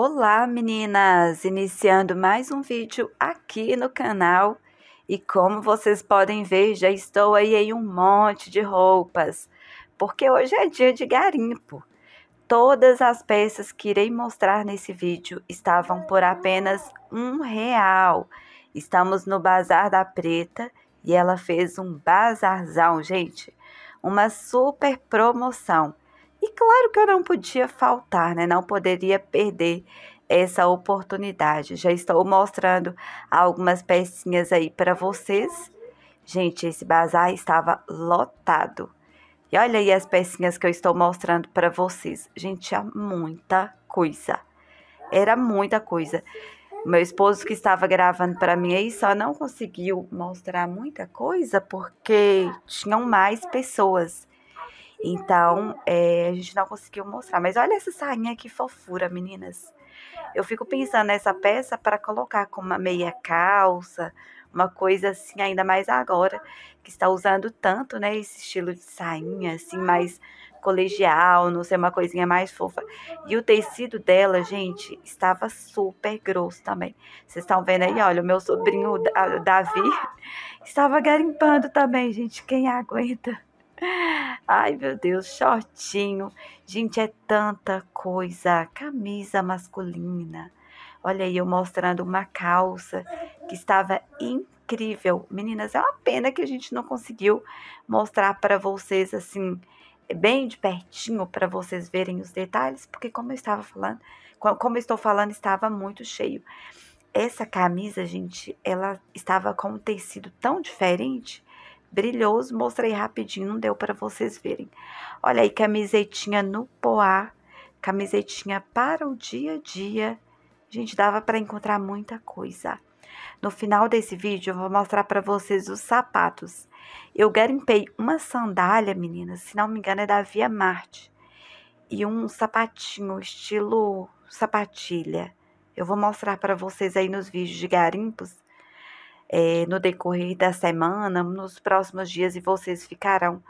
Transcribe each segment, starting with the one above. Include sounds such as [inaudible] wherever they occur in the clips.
Olá meninas, iniciando mais um vídeo aqui no canal e como vocês podem ver já estou aí em um monte de roupas porque hoje é dia de garimpo. Todas as peças que irei mostrar nesse vídeo estavam por apenas um real. Estamos no Bazar da Preta e ela fez um bazarzão, gente. Uma super promoção claro que eu não podia faltar, né? Não poderia perder essa oportunidade. Já estou mostrando algumas pecinhas aí para vocês. Gente, esse bazar estava lotado. E olha aí as pecinhas que eu estou mostrando para vocês. Gente, é muita coisa. Era muita coisa. Meu esposo que estava gravando para mim aí só não conseguiu mostrar muita coisa porque tinham mais pessoas. Então, é, a gente não conseguiu mostrar. Mas olha essa sainha que fofura, meninas. Eu fico pensando nessa peça para colocar com uma meia calça, uma coisa assim, ainda mais agora, que está usando tanto, né, esse estilo de sainha, assim, mais colegial, não sei, uma coisinha mais fofa. E o tecido dela, gente, estava super grosso também. Vocês estão vendo aí, olha, o meu sobrinho Davi [laughs] estava garimpando também, gente, quem aguenta? Ai, meu Deus, shortinho. Gente, é tanta coisa. Camisa masculina. Olha aí, eu mostrando uma calça que estava incrível. Meninas, é uma pena que a gente não conseguiu mostrar para vocês assim, bem de pertinho, para vocês verem os detalhes, porque como eu estava falando, como eu estou falando, estava muito cheio. Essa camisa, gente, ela estava com um tecido tão diferente brilhoso. Mostrei rapidinho, não deu para vocês verem. Olha aí, camisetinha no poá, camisetinha para o dia a dia. Gente, dava para encontrar muita coisa. No final desse vídeo, eu vou mostrar para vocês os sapatos. Eu garimpei uma sandália, meninas, se não me engano é da Via Marte. E um sapatinho estilo sapatilha. Eu vou mostrar para vocês aí nos vídeos de garimpos é, no decorrer da semana, nos próximos dias, e vocês ficarão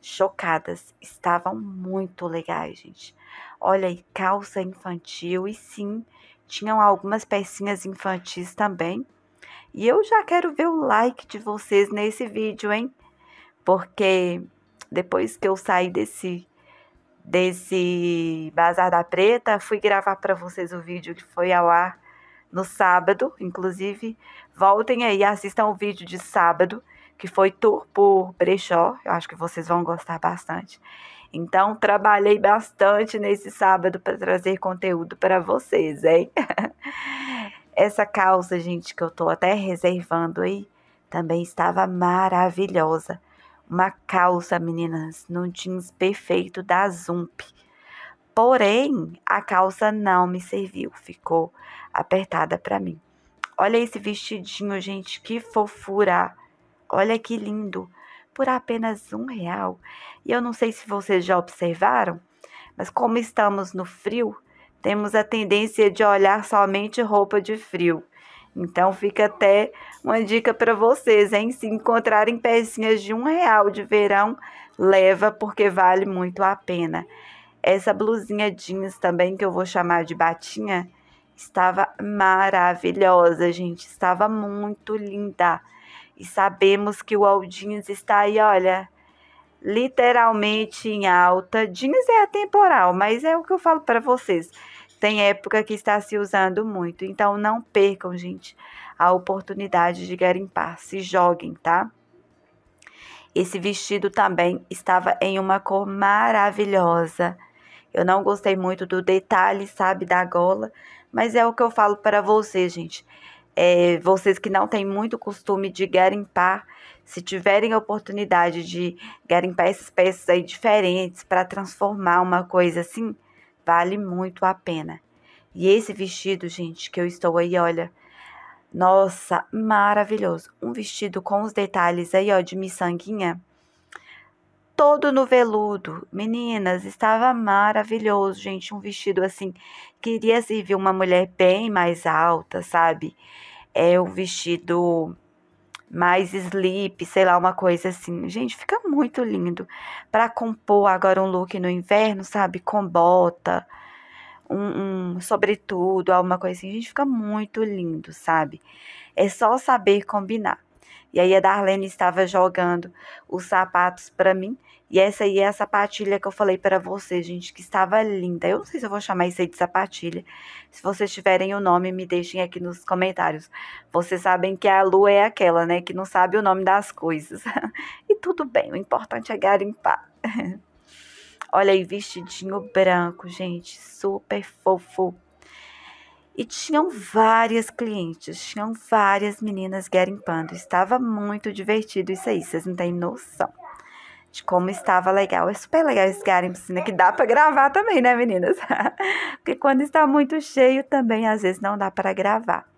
chocadas. Estavam muito legais, gente. Olha aí, calça infantil, e sim, tinham algumas pecinhas infantis também. E eu já quero ver o like de vocês nesse vídeo, hein? Porque depois que eu saí desse desse Bazar da Preta, fui gravar para vocês o vídeo que foi ao ar no sábado, inclusive, voltem aí, assistam o vídeo de sábado, que foi tour por brechó, eu acho que vocês vão gostar bastante. Então, trabalhei bastante nesse sábado para trazer conteúdo para vocês, hein? [laughs] Essa calça, gente, que eu tô até reservando aí, também estava maravilhosa. Uma calça, meninas, num jeans perfeito da Zump Porém, a calça não me serviu, ficou apertada para mim. Olha esse vestidinho, gente, que fofura! Olha que lindo! Por apenas um real. E eu não sei se vocês já observaram, mas como estamos no frio, temos a tendência de olhar somente roupa de frio. Então fica até uma dica para vocês, hein? Se encontrarem pecinhas de um real de verão, leva porque vale muito a pena. Essa blusinha jeans também, que eu vou chamar de batinha, estava maravilhosa, gente. Estava muito linda. E sabemos que o All Jeans está aí, olha, literalmente em alta. Jeans é atemporal, mas é o que eu falo para vocês. Tem época que está se usando muito. Então não percam, gente, a oportunidade de garimpar. Se joguem, tá? Esse vestido também estava em uma cor maravilhosa. Eu não gostei muito do detalhe, sabe, da gola, mas é o que eu falo para vocês, gente. É, vocês que não têm muito costume de garimpar, se tiverem a oportunidade de garimpar essas peças aí diferentes para transformar uma coisa assim, vale muito a pena. E esse vestido, gente, que eu estou aí, olha, nossa, maravilhoso. Um vestido com os detalhes aí, ó, de miçanguinha todo no veludo. Meninas, estava maravilhoso, gente. Um vestido assim. Queria se ver uma mulher bem mais alta, sabe? É um vestido mais slip, sei lá, uma coisa assim. Gente, fica muito lindo. Para compor agora um look no inverno, sabe? Com bota, um, um sobretudo, alguma coisa assim. Gente, fica muito lindo, sabe? É só saber combinar. E aí a Darlene estava jogando os sapatos para mim. E essa aí é a sapatilha que eu falei para você, gente, que estava linda. Eu não sei se eu vou chamar isso aí de sapatilha. Se vocês tiverem o nome, me deixem aqui nos comentários. Vocês sabem que a lua é aquela, né, que não sabe o nome das coisas. [laughs] e tudo bem, o importante é garimpar. [laughs] Olha aí, vestidinho branco, gente, super fofo. E tinham várias clientes, tinham várias meninas garimpando. Estava muito divertido isso aí, vocês não têm noção de como estava legal. É super legal esse garimpos, assim, né? Que dá para gravar também, né, meninas? [laughs] Porque quando está muito cheio também, às vezes não dá para gravar.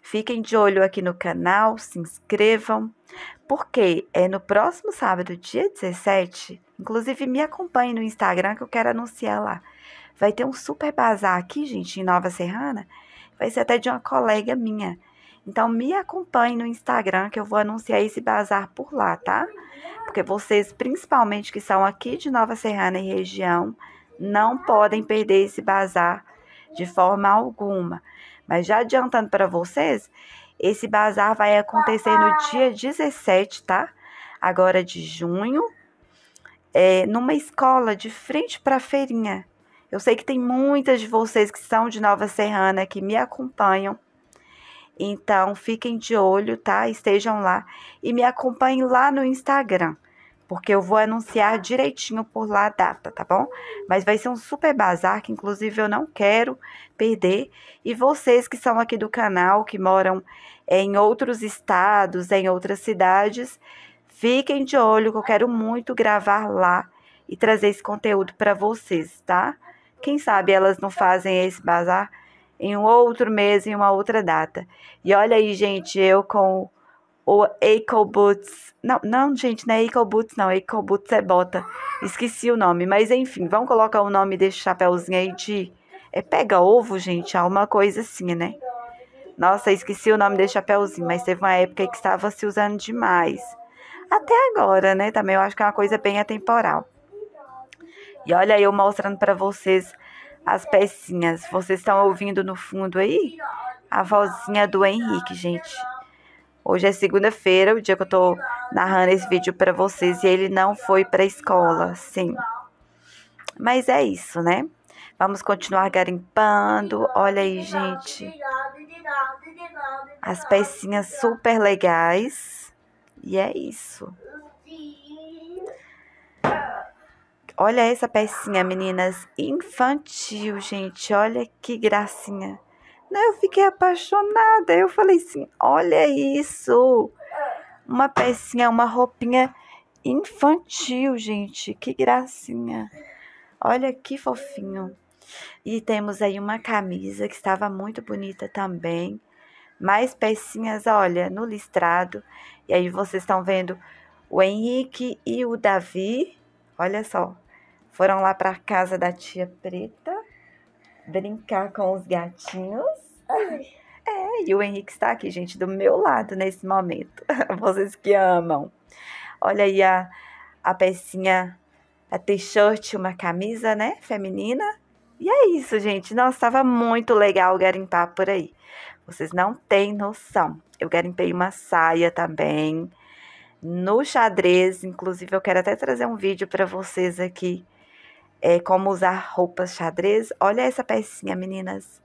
Fiquem de olho aqui no canal, se inscrevam, porque é no próximo sábado, dia 17, inclusive me acompanhe no Instagram que eu quero anunciar lá. Vai ter um super bazar aqui, gente, em Nova Serrana. Vai ser até de uma colega minha. Então, me acompanhe no Instagram, que eu vou anunciar esse bazar por lá, tá? Porque vocês, principalmente que são aqui de Nova Serrana e região, não podem perder esse bazar de forma alguma. Mas já adiantando para vocês, esse bazar vai acontecer no dia 17, tá? Agora de junho, é, numa escola de frente para a feirinha. Eu sei que tem muitas de vocês que são de Nova Serrana que me acompanham. Então, fiquem de olho, tá? Estejam lá e me acompanhem lá no Instagram, porque eu vou anunciar direitinho por lá a data, tá bom? Mas vai ser um super bazar que, inclusive, eu não quero perder. E vocês que são aqui do canal, que moram em outros estados, em outras cidades, fiquem de olho, que eu quero muito gravar lá e trazer esse conteúdo para vocês, tá? Quem sabe elas não fazem esse bazar em um outro mês, em uma outra data. E olha aí, gente, eu com o Eco Boots. Não, não, gente, não é Eco Boots, não. Eco Boots é bota. Esqueci o nome, mas enfim, vamos colocar o nome desse chapéuzinho aí de. É pega ovo, gente, alguma coisa assim, né? Nossa, esqueci o nome desse chapéuzinho, mas teve uma época que estava se usando demais. Até agora, né? Também eu acho que é uma coisa bem atemporal. E olha eu mostrando para vocês as pecinhas. Vocês estão ouvindo no fundo aí a vozinha do Henrique, gente. Hoje é segunda-feira, o dia que eu tô narrando esse vídeo para vocês e ele não foi para escola, sim. Mas é isso, né? Vamos continuar garimpando. Olha aí, gente. As pecinhas super legais. E é isso. Olha essa pecinha, meninas. Infantil, gente. Olha que gracinha. Eu fiquei apaixonada. Eu falei assim: olha isso. Uma pecinha, uma roupinha infantil, gente. Que gracinha. Olha que fofinho. E temos aí uma camisa que estava muito bonita também. Mais pecinhas, olha, no listrado. E aí vocês estão vendo o Henrique e o Davi. Olha só. Foram lá para a casa da tia Preta brincar com os gatinhos. É, e o Henrique está aqui, gente, do meu lado nesse momento. [laughs] Vocês que amam. Olha aí a, a pecinha, a t-shirt, uma camisa, né? Feminina. E é isso, gente. Nossa, estava muito legal garimpar por aí. Vocês não têm noção. Eu garimpei uma saia também no xadrez. Inclusive, eu quero até trazer um vídeo para vocês aqui é, como usar roupas xadrez. Olha essa pecinha, meninas.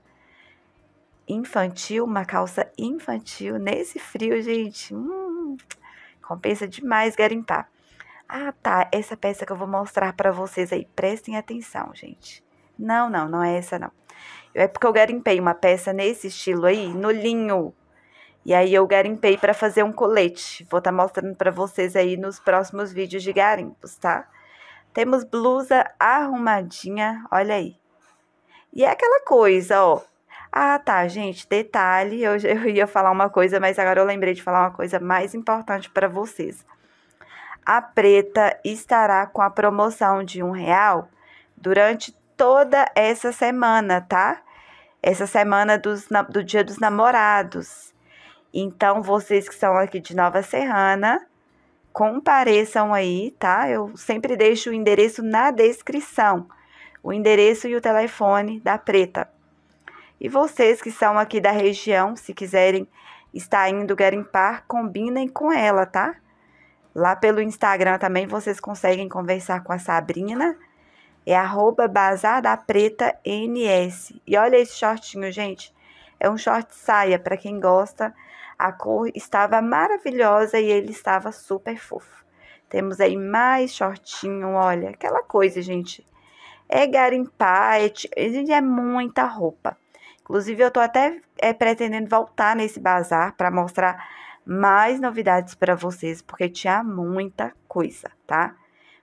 Infantil, uma calça infantil. Nesse frio, gente, hum, compensa demais garimpar. Ah, tá, essa peça que eu vou mostrar para vocês aí. Prestem atenção, gente. Não, não, não é essa, não. É porque eu garimpei uma peça nesse estilo aí, no linho. E aí eu garimpei para fazer um colete. Vou estar tá mostrando para vocês aí nos próximos vídeos de garimpos, Tá? Temos blusa arrumadinha, olha aí. E é aquela coisa, ó. Ah, tá, gente, detalhe, eu, [laughs] eu ia falar uma coisa, mas agora eu lembrei de falar uma coisa mais importante para vocês. A preta estará com a promoção de um real durante toda essa semana, tá? Essa semana dos, do Dia dos Namorados. Então, vocês que são aqui de Nova Serrana, compareçam aí, tá? Eu sempre deixo o endereço na descrição, o endereço e o telefone da Preta. E vocês que são aqui da região, se quiserem estar indo garimpar, combinem com ela, tá? Lá pelo Instagram também vocês conseguem conversar com a Sabrina. É arroba Bazar da Preta NS. E olha esse shortinho, gente. É um short saia para quem gosta a cor estava maravilhosa e ele estava super fofo. Temos aí mais shortinho, olha, aquela coisa, gente. É garimpar, é, é muita roupa. Inclusive, eu tô até é, pretendendo voltar nesse bazar para mostrar mais novidades para vocês, porque tinha muita coisa, tá?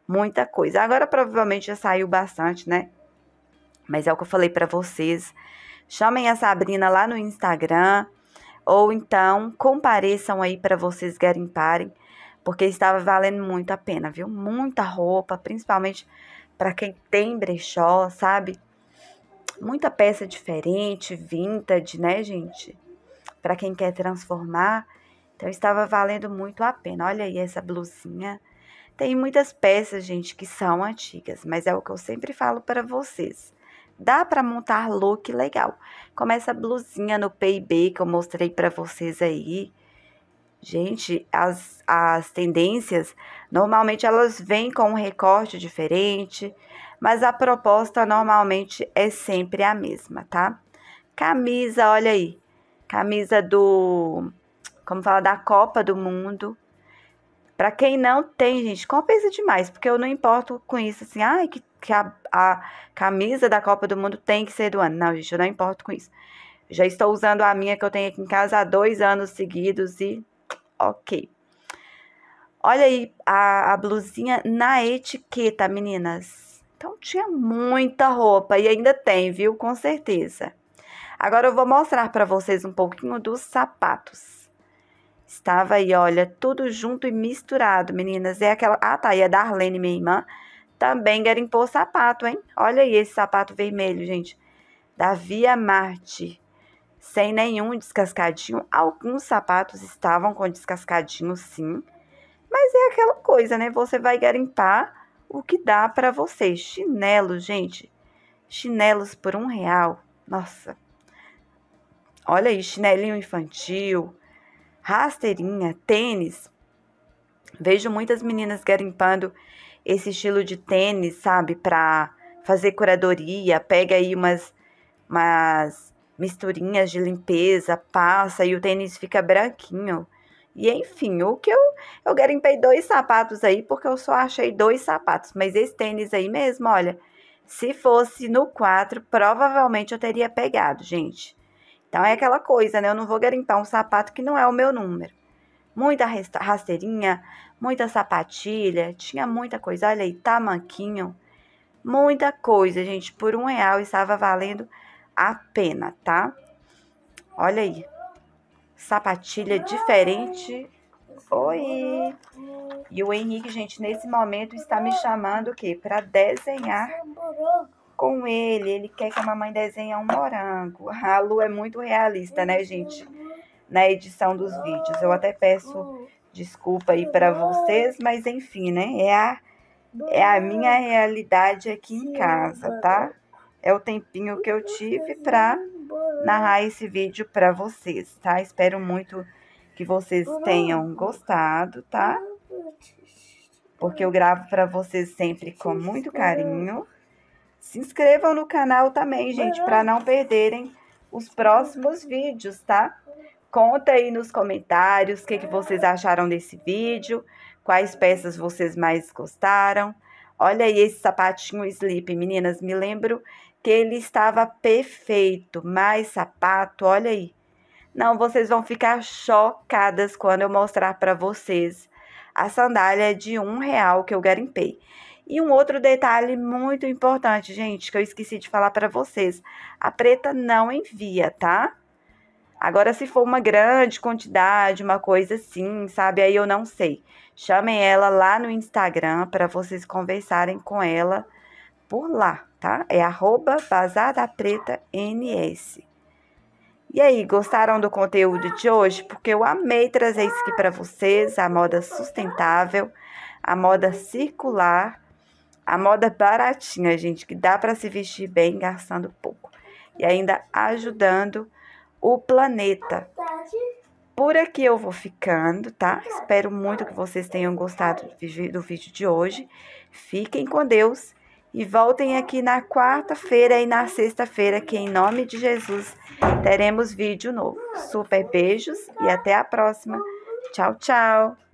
Muita coisa. Agora provavelmente já saiu bastante, né? Mas é o que eu falei para vocês. Chamem a Sabrina lá no Instagram ou então compareçam aí para vocês garimparem, porque estava valendo muito a pena, viu? Muita roupa, principalmente para quem tem brechó, sabe? Muita peça diferente, vintage, né, gente? Para quem quer transformar. Então estava valendo muito a pena. Olha aí essa blusinha. Tem muitas peças, gente, que são antigas, mas é o que eu sempre falo para vocês. Dá para montar look legal. Como essa blusinha no PIB que eu mostrei para vocês aí. Gente, as, as tendências, normalmente elas vêm com um recorte diferente, mas a proposta normalmente é sempre a mesma, tá? Camisa, olha aí. Camisa do, como fala, da Copa do Mundo. Para quem não tem, gente, compensa demais, porque eu não importo com isso, assim, ai, que que a, a camisa da Copa do Mundo tem que ser do ano. Não, gente, eu não importo com isso. Já estou usando a minha que eu tenho aqui em casa há dois anos seguidos e ok. Olha aí a, a blusinha na etiqueta, meninas. Então tinha muita roupa e ainda tem, viu? Com certeza. Agora eu vou mostrar para vocês um pouquinho dos sapatos. Estava aí, olha, tudo junto e misturado, meninas. É aquela. Ah, tá. E é a Darlene, minha irmã, também garimpou sapato, hein? Olha aí esse sapato vermelho, gente. Da Via Marte. Sem nenhum descascadinho. Alguns sapatos estavam com descascadinho, sim. Mas é aquela coisa, né? Você vai garimpar o que dá para você. Chinelo, gente. Chinelos por um real. Nossa. Olha aí, chinelinho infantil, rasteirinha, tênis. Vejo muitas meninas garimpando esse estilo de tênis, sabe? Pra fazer curadoria, pega aí umas, umas misturinhas de limpeza, passa e o tênis fica branquinho. E enfim, o que eu, eu garimpei dois sapatos aí, porque eu só achei dois sapatos. Mas esse tênis aí mesmo, olha, se fosse no 4, provavelmente eu teria pegado, gente. Então é aquela coisa, né? Eu não vou garimpar um sapato que não é o meu número muita rasteirinha, muita sapatilha, tinha muita coisa. Olha aí, tamanquinho, muita coisa, gente. Por um real estava valendo a pena, tá? Olha aí, sapatilha diferente. Oi! E o Henrique, gente, nesse momento está me chamando o quê? Para desenhar com ele. Ele quer que a mamãe desenhe um morango. A Lu é muito realista, né, gente? na edição dos vídeos. Eu até peço desculpa aí para vocês, mas enfim, né? É a, é a minha realidade aqui em casa, tá? É o tempinho que eu tive para narrar esse vídeo para vocês, tá? Espero muito que vocês tenham gostado, tá? Porque eu gravo para vocês sempre com muito carinho. Se inscrevam no canal também, gente, para não perderem os próximos vídeos, tá? Conta aí nos comentários o que, que vocês ah. acharam desse vídeo, quais peças vocês mais gostaram. Olha aí esse sapatinho slip, meninas, me lembro que ele estava perfeito, mais sapato, olha aí. Não, vocês vão ficar chocadas quando eu mostrar para vocês a sandália de um real que eu garimpei. E um outro detalhe muito importante, gente, que eu esqueci de falar para vocês. A preta não envia, tá? Agora, se for uma grande quantidade, uma coisa assim, sabe? Aí eu não sei. Chamem ela lá no Instagram para vocês conversarem com ela por lá, tá? É arroba E aí, gostaram do conteúdo de hoje? Porque eu amei trazer isso aqui para vocês, a moda sustentável, a moda circular, a moda baratinha, gente, que dá para se vestir bem gastando pouco e ainda ajudando o planeta. Por aqui eu vou ficando, tá? Espero muito que vocês tenham gostado do vídeo de hoje. Fiquem com Deus e voltem aqui na quarta-feira e na sexta-feira, que em nome de Jesus teremos vídeo novo. Super beijos e até a próxima. Tchau, tchau!